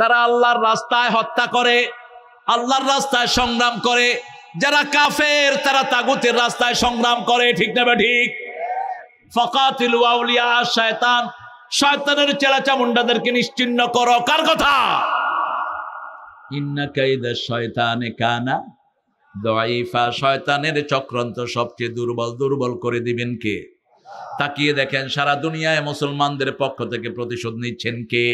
তারা আল্লাহর রাস্তায় হত্যা করে আল্লাহর রাস্তায় সংগ্রাম করে যারা কাফের তারা তাগুতের রাস্তায় সংগ্রাম করে ঠিক না বা ঠিক ফকাতিল ওয়াউলিয়া শয়তান শয়তানের চেলা চামুন্ডাদেরকে নিশ্চিন্ন করো কার কথা শয়তানে কানা শয়তানের চক্রান্ত সবচেয়ে দুর্বল দুর্বল করে দিবেন কে তাকিয়ে দেখেন সারা দুনিয়ায় মুসলমানদের পক্ষ থেকে প্রতিশোধ নিচ্ছেন কে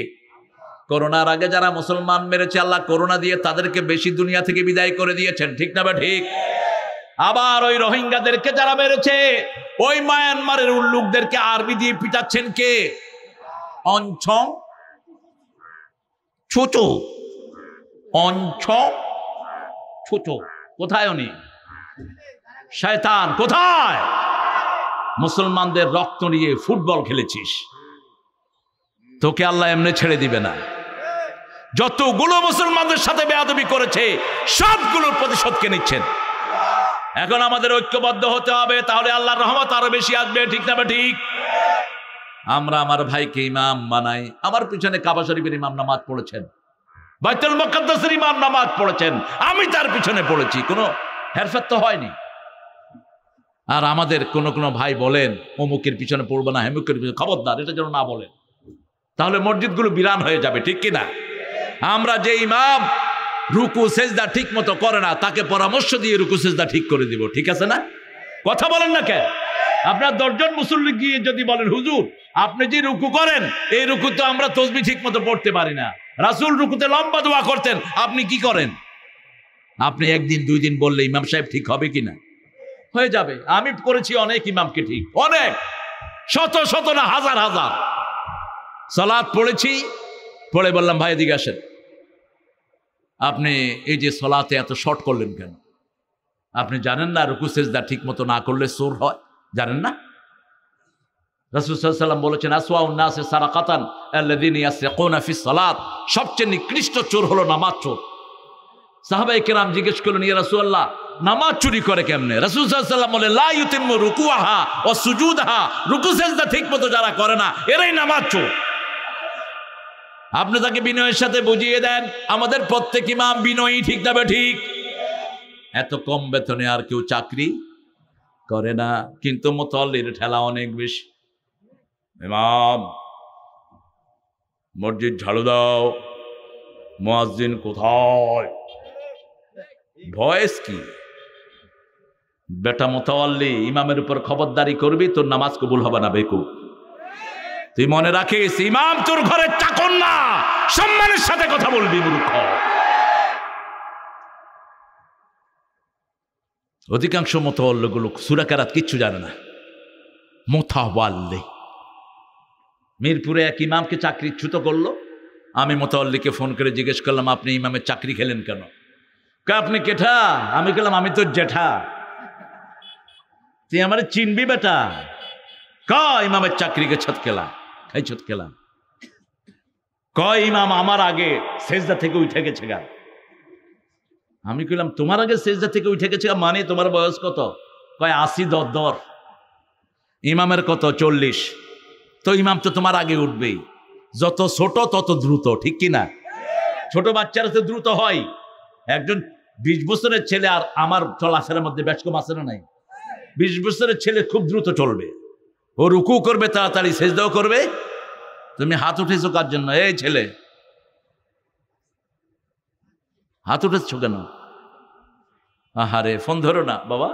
করোনার আগে যারা মুসলমান মেরেছে আল্লাহ করোনা দিয়ে তাদেরকে বেশি দুনিয়া থেকে বিদায় করে দিয়েছেন ঠিক না বা ঠিক আবার ওই রোহিঙ্গাদেরকে যারা মেরেছে ওই মায়ানমারের উল্লুকদেরকে আরবি দিয়ে পিটাচ্ছেন কে অঞ্চম ছোট অঞ্চম ছোট কোথায় উনি শয়তান কোথায় মুসলমানদের রক্ত নিয়ে ফুটবল খেলেছিস তোকে আল্লাহ এমনি ছেড়ে দিবে না যতগুলো মুসলমানদের সাথে বেয়াদবি করেছে সবগুলোর প্রতিশোধকে নিচ্ছেন এখন আমাদের ঐক্যবদ্ধ হতে হবে তাহলে আল্লাহর রহমত আরো বেশি আসবে ঠিক না ঠিক আমরা আমার ভাইকে ইমাম বানাই আমার পিছনে কাবা শরীফের ইমাম নামাজ পড়েছেন বাইতুল মকদ্দাসের ইমাম নামাজ পড়েছেন আমি তার পিছনে পড়েছি কোনো হেরফের তো হয়নি আর আমাদের কোন কোনো ভাই বলেন অমুকের পিছনে পড়বো না হেমুকের পিছনে খবরদার এটা যেন না বলেন তাহলে মসজিদগুলো বিরান হয়ে যাবে ঠিক কিনা আমরা যে ইমাম রুকু সেজদা ঠিক মতো করে না তাকে পরামর্শ দিয়ে রুকু সেজদা ঠিক করে দিব ঠিক আছে না কথা বলেন না কেন আপনার দশজন মুসল্লি গিয়ে যদি বলেন হুজুর আপনি যে রুকু করেন এই রুকু তো আমরা তসবি ঠিক মতো পড়তে পারি না রাসুল রুকুতে লম্বা দোয়া করতেন আপনি কি করেন আপনি একদিন দুই দিন বললে ইমাম সাহেব ঠিক হবে কি না হয়ে যাবে আমি করেছি অনেক ইমামকে ঠিক অনেক শত শত না হাজার হাজার সালাদ পড়েছি পড়ে বললাম ভাই এদিকে আসেন আপনি এই যে সলাতে এত শর্ট করলেন কেন আপনি জানেন না রুকু সেজদা ঠিক মতো না করলে সুর হয় জানেন না রসুলাম বলেছেন আসওয়াউন্নাসে সারা কাতান ফি সালাত সবচেয়ে নিকৃষ্ট চোর হলো নামাজ চোর সাহাবাই কেরাম জিজ্ঞেস করলেন ইয়া রসুল্লাহ নামাজ চুরি করে কেমনে রাসূল সাল্লাল্লাহু বলে লা ইউতিম্মু রুকুআহা সুজুদ সুজুদাহা রুকু সেজদা ঠিক মতো যারা করে না এরাই নামাজ চোর আপনি তাকে বিনয়ের সাথে বুঝিয়ে দেন আমাদের প্রত্যেক ইমাম বিনয়ী ঠিক না ঠিক এত কম বেতনে আর কেউ চাকরি করে না কিন্তু মোতল্লির ঠেলা অনেক বেশি ইমাম মসজিদ ঝাড়ু দাও মোয়াজিন কোথায় ভয়েস কি বেটা মোতাল্লি ইমামের উপর খবরদারি করবি তোর নামাজ কবুল হবে না বেকুব তুই মনে রাখিস ইমাম তোর ঘরের চাকর না সম্মানের সাথে কথা বলবি মূর্খ অধিকাংশ মতোয়াল্লগুলো সুরাকারাত কিচ্ছু জানে না মোথাওয়াল্লি মিরপুরে এক ইমামকে চাকরিচ্যুত করলো আমি মোতাল্লিকে ফোন করে জিজ্ঞেস করলাম আপনি ইমামের চাকরি খেলেন কেন আপনি কেঠা আমি গেলাম আমি তোর জেঠা তুই আমার চিনবি বেটা ক ইমামের চাকরিকে ছাত খেলা খাইছত খেলাম কয় ইমাম আমার আগে সেজদা থেকে উঠে গেছে গা আমি কইলাম তোমার আগে সেজদা থেকে উঠে গেছে মানে তোমার বয়স কত কয় আশি দর দর ইমামের কত চল্লিশ তো ইমাম তো তোমার আগে উঠবেই যত ছোট তত দ্রুত ঠিক কি না ছোট বাচ্চারা তো দ্রুত হয় একজন বিশ বছরের ছেলে আর আমার চলাফেরার মধ্যে ব্যস্ত না নাই বিশ বছরের ছেলে খুব দ্রুত চলবে ও রুকু করবে তাড়াতাড়ি সেজদাও করবে তুমি হাত উঠেছো কার জন্য এই ছেলে হাত উঠেছ কেন আহারে ফোন ধরো না বাবা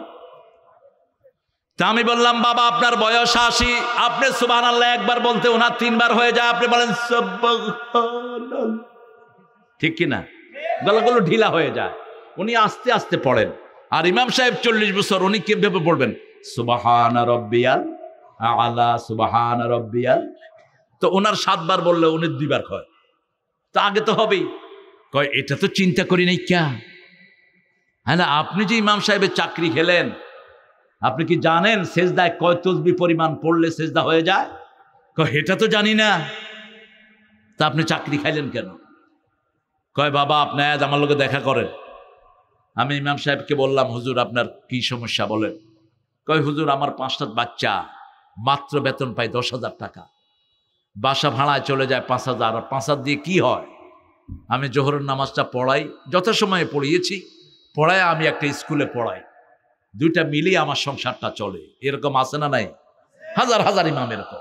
তা আমি বললাম বাবা আপনার বয়স আশি আপনি সুবান আল্লাহ একবার বলতে ওনার তিনবার হয়ে যায় আপনি বলেন ঠিক কিনা গলাগুলো ঢিলা হয়ে যায় উনি আস্তে আস্তে পড়েন আর ইমাম সাহেব চল্লিশ বছর উনি কিভাবে পড়বেন সুবাহান রব্বিয়াল তো ওনার সাতবার বললে উনি দুইবার কয় তা আগে তো হবেই কয় এটা তো চিন্তা করি নাই ক্যা হ্যাঁ আপনি যে ইমাম সাহেবের চাকরি খেলেন আপনি কি জানেন সেজদায় কয় তসবি পরিমাণ পড়লে সেজদা হয়ে যায় কয় এটা তো জানি না তা আপনি চাকরি খাইলেন কেন কয় বাবা আপনি আজ আমার লোকে দেখা করেন আমি ইমাম সাহেবকে বললাম হুজুর আপনার কি সমস্যা বলেন কয় হুজুর আমার পাঁচটা বাচ্চা মাত্র বেতন পায় দশ হাজার টাকা বাসা ভাড়ায় চলে যায় পাঁচ হাজার আর পাঁচ হাজার দিয়ে কি হয় আমি জোহরের নামাজটা পড়াই যথাসময়ে পড়িয়েছি পড়ায় আমি একটা স্কুলে পড়াই দুইটা মিলিয়ে আমার সংসারটা চলে এরকম আছে না নাই হাজার হাজার ইমাম এরকম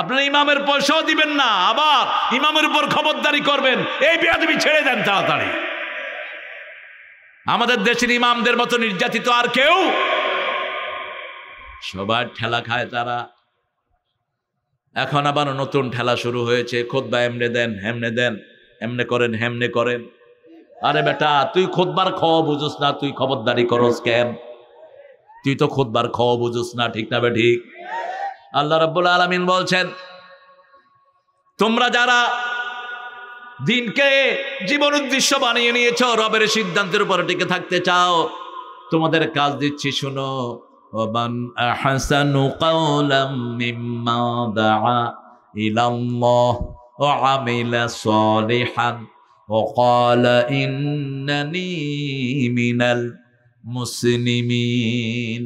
আপনার ইমামের পয়সাও দিবেন না আবার ইমামের উপর খবরদারি করবেন এই বেয়াদবি ছেড়ে দেন তাড়াতাড়ি আমাদের দেশের ইমামদের মতো নির্যাতিত আর কেউ সবার ঠেলা খায় তারা এখন আবার নতুন ঠেলা শুরু হয়েছে খোদবা এমনে দেন হেমনে দেন এমনে করেন হেমনে করেন আরে বেটা তুই খোদবার খাওয়া বুঝোস না তুই খবরদারি করস কেন তুই তো খোদবার খাওয়া বুঝোস না ঠিক না ঠিক আল্লাহ রব্বুল আলমিন বলছেন তোমরা যারা দিনকে জীবন উদ্দেশ্য বানিয়ে নিয়েছ রবের সিদ্ধান্তের উপরে টিকে থাকতে চাও তোমাদের কাজ দিচ্ছি শুনো ومن أحسن قولا مما دعا إلى الله وعمل صالحا وقال إنني من المسلمين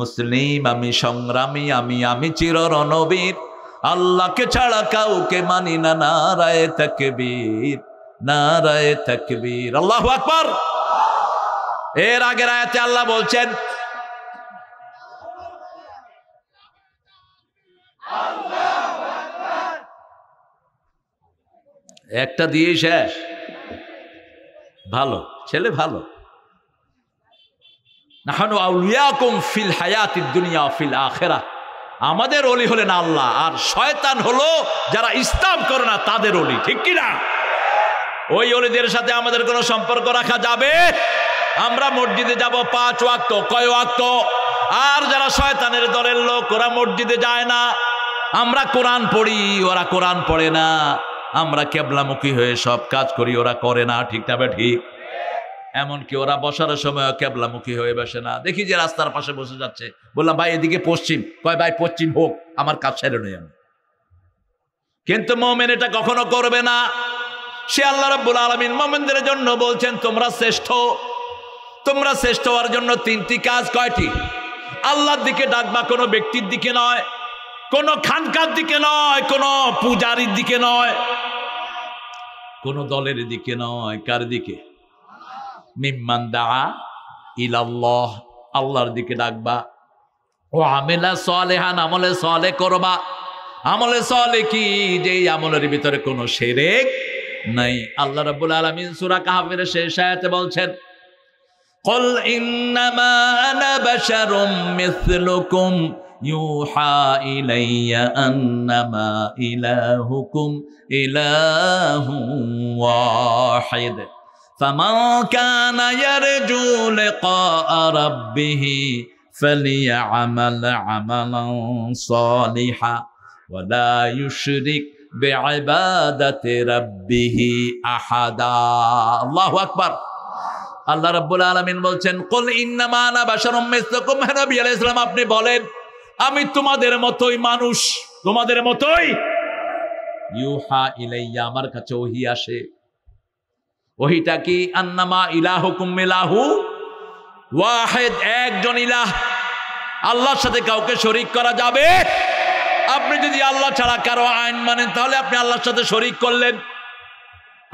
মুসলিম আমি সংগ্রামী আমি আমি চির রণবীর আল্লাহকে ছাড়া কাউকে মানি না নারায় তাকবীর নারায় তাকবীর আল্লাহু আকবার এর আগের আয়াতে আল্লাহ বলছেন একটা দিয়ে শেষ ভালো ছেলে ভালো ফিল হায়াত দুনিয়া ফিল আখেরা আমাদের অলি হলেন আল্লাহ আর শয়তান হলো যারা ইসলাম করে না তাদের অলি ঠিক কিনা ওই অলিদের সাথে আমাদের কোনো সম্পর্ক রাখা যাবে আমরা মসজিদে যাব পাঁচ ওয়াক্ত কয় ওয়াক্ত আর যারা শয়তানের দলের লোক ওরা মসজিদে যায় না আমরা কোরআন পড়ি ওরা কোরআন পড়ে না আমরা কেবলামুখী হয়ে সব কাজ করি ওরা করে না ঠিক না ঠিক এমনকি ওরা বসার সময় কেবলামুখী হয়ে বসে না দেখি যে রাস্তার পাশে বসে যাচ্ছে বললাম ভাই এদিকে পশ্চিম কয় ভাই পশ্চিম হোক আমার কাজ সেরে নেই আমি কিন্তু মোমেন এটা কখনো করবে না সে আল্লাহ রব্বুল আলমিন মোমেনদের জন্য বলছেন তোমরা শ্রেষ্ঠ তোমরা শ্রেষ্ঠ হওয়ার জন্য তিনটি কাজ কয়টি আল্লাহর দিকে ডাকবা কোনো ব্যক্তির দিকে নয় কোন খানকার দিকে নয় কোন পূজারির দিকে নয় কোন দলের দিকে নয় কার দিকে দা ইলাল্লাহ আল্লাহর দিকে ডাকবা ও আমেলা সলেহান আমলে সলে করবা আমলে সলে কি যে আমলের ভিতরে কোনো সেরেক নাই আল্লাহ রাব্বুল আলামিন সুরা কাহফের শেষ আয়াতে বলছেন قل انما انا بشر مثلكم يوحى إلي أنما إلهكم إله واحد فمن كان يرجو لقاء ربه فليعمل عملا صالحا ولا يشرك بعبادة ربه أحدا الله أكبر আল্লাহ رب العالمين বলছেন কুল أنا بشر مثلكم মিসলুকুম হে নবী আলাইহিস সালাম আপনি বলেন আমি তোমাদের মতোই মানুষ তোমাদের মতোই ইউহা ইলাইয়া আমার কাছে ওহি আসে ওহিটা কি আন্নামা ইলাহ কুম্মিলাহু ওয়াহেদ একজন ইলাহ আল্লাহর সাথে কাউকে শরীক করা যাবে আপনি যদি আল্লাহ ছাড়া কারো আইন মানেন তাহলে আপনি আল্লাহর সাথে শরিক করলেন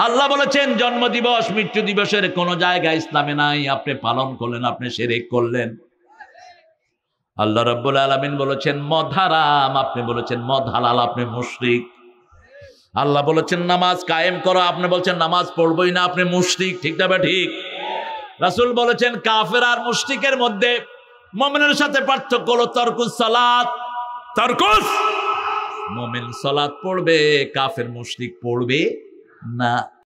আল্লাহ বলেছেন জন্ম দিবস মৃত্যু দিবসের কোনো জায়গায় ইসলামে নাই আপনি পালন করলেন আপনি সেরেক করলেন আল্লাহ রব্বুল আলমিন বলেছেন মধারাম হারাম আপনি বলেছেন মদ হালাল আপনি মুশরিক আল্লাহ বলেছেন নামাজ কায়েম করো আপনি বলছেন নামাজ পড়বই না আপনি মুশরিক ঠিক না ঠিক রাসুল বলেছেন কাফের আর মুশরিকের মধ্যে মমিনের সাথে পার্থক্য হলো তরকুজ সালাদ তরকুস মোমেন সালাদ পড়বে কাফের মুশরিক পড়বে না